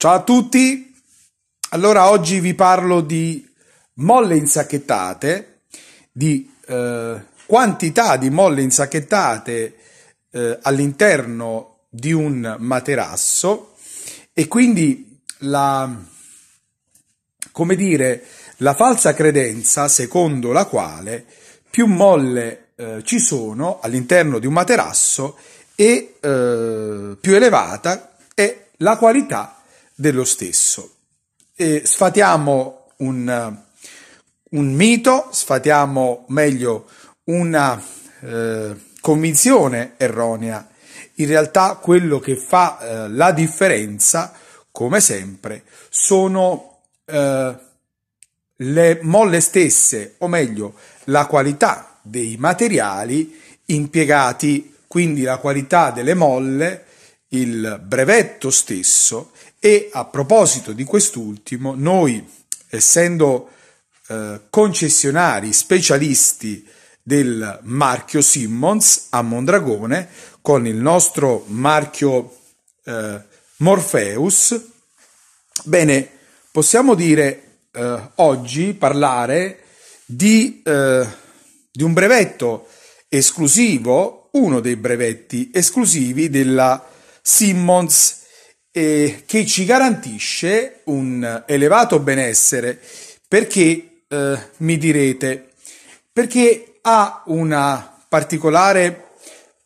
Ciao a tutti, allora oggi vi parlo di molle insacchettate, di eh, quantità di molle insacchettate eh, all'interno di un materasso e quindi la, come dire, la falsa credenza secondo la quale più molle eh, ci sono all'interno di un materasso e eh, più elevata è la qualità dello stesso. E sfatiamo un, un mito, sfatiamo meglio una eh, convinzione erronea. In realtà quello che fa eh, la differenza, come sempre, sono eh, le molle stesse, o meglio, la qualità dei materiali impiegati, quindi la qualità delle molle il brevetto stesso e a proposito di quest'ultimo, noi essendo eh, concessionari specialisti del marchio Simmons a Mondragone con il nostro marchio eh, Morpheus, bene, possiamo dire eh, oggi parlare di, eh, di un brevetto esclusivo, uno dei brevetti esclusivi della Simmons, eh, che ci garantisce un elevato benessere. Perché eh, mi direte? Perché ha una particolare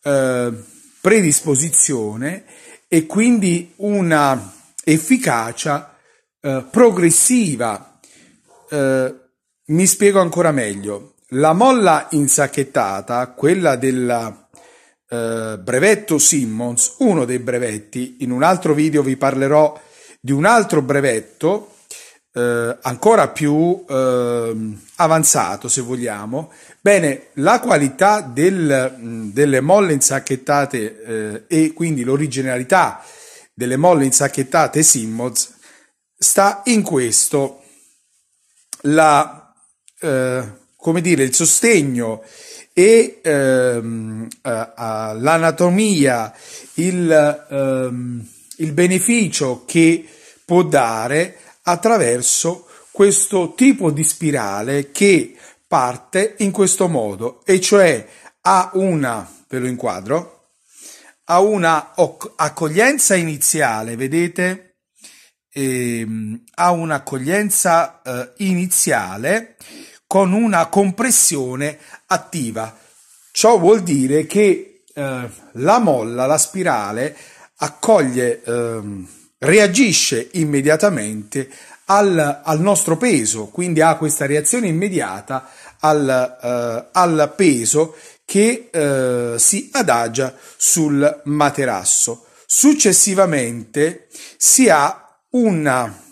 eh, predisposizione e quindi una efficacia eh, progressiva. Eh, mi spiego ancora meglio. La molla insacchettata, quella della eh, brevetto Simmons, uno dei brevetti, in un altro video vi parlerò di un altro brevetto eh, ancora più eh, avanzato, se vogliamo. Bene, la qualità del, delle molle insacchettate eh, e quindi l'originalità delle molle insacchettate Simmons sta in questo. La, eh, come dire, il sostegno e ehm, eh, l'anatomia, il, ehm, il beneficio che può dare attraverso questo tipo di spirale che parte in questo modo, e cioè ha una, ve lo inquadro, ha una accoglienza iniziale, vedete? Ehm, ha un'accoglienza eh, iniziale con una compressione attiva. Ciò vuol dire che eh, la molla, la spirale, accoglie, eh, reagisce immediatamente al, al, nostro peso, quindi ha questa reazione immediata al, eh, al peso che eh, si adagia sul materasso. Successivamente si ha una,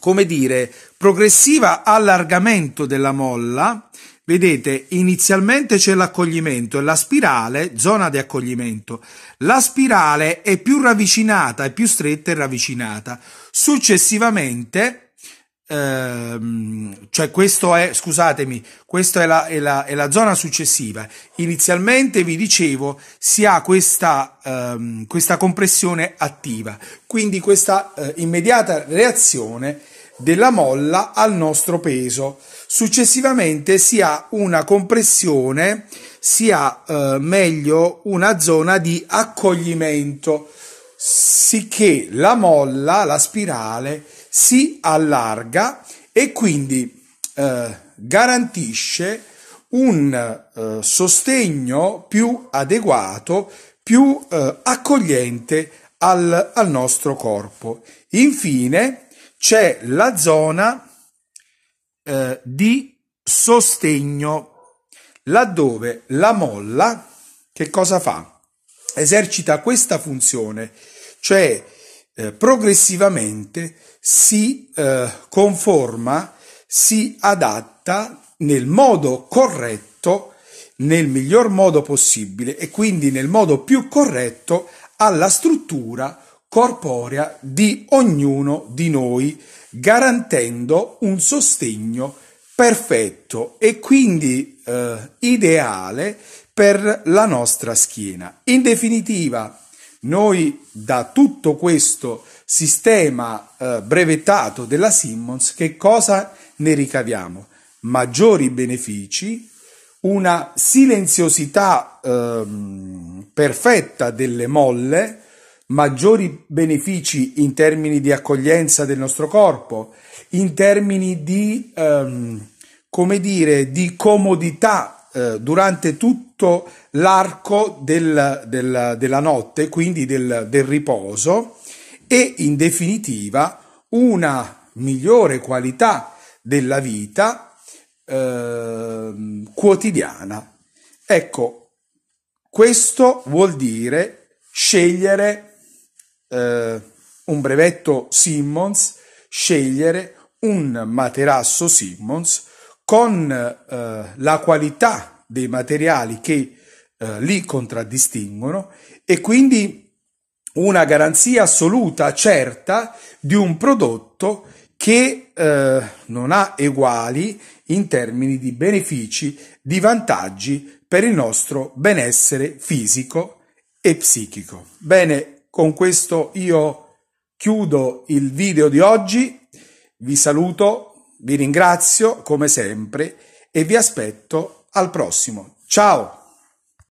come dire, progressiva allargamento della molla, vedete inizialmente c'è l'accoglimento e la spirale, zona di accoglimento, la spirale è più ravvicinata, è più stretta e ravvicinata. Successivamente, ehm, cioè questo è, scusatemi, questa è la, è, la, è la, zona successiva. Inizialmente vi dicevo si ha questa, ehm, questa compressione attiva, quindi questa eh, immediata reazione della molla al nostro peso. Successivamente si ha una compressione, si ha eh, meglio una zona di accoglimento, sicché la molla, la spirale, si allarga e quindi eh, garantisce un eh, sostegno più adeguato, più eh, accogliente al, al nostro corpo. Infine, c'è la zona eh, di sostegno, laddove la molla che cosa fa? Esercita questa funzione, cioè eh, progressivamente si eh, conforma, si adatta nel modo corretto, nel miglior modo possibile e quindi nel modo più corretto alla struttura corporea di ognuno di noi, garantendo un sostegno perfetto e quindi eh, ideale per la nostra schiena. In definitiva, noi da tutto questo sistema eh, brevettato della Simmons che cosa ne ricaviamo? Maggiori benefici, una silenziosità ehm, perfetta delle molle, maggiori benefici in termini di accoglienza del nostro corpo, in termini di, ehm, come dire, di comodità eh, durante tutto l'arco del, del, della notte, quindi del, del riposo e in definitiva una migliore qualità della vita eh, quotidiana. Ecco, questo vuol dire scegliere eh, un brevetto Simmons, scegliere un materasso Simmons con eh, la qualità dei materiali che eh, li contraddistinguono e quindi una garanzia assoluta, certa, di un prodotto che eh, non ha eguali in termini di benefici, di vantaggi per il nostro benessere fisico e psichico. Bene, con questo io chiudo il video di oggi, vi saluto, vi ringrazio come sempre e vi aspetto al prossimo. Ciao!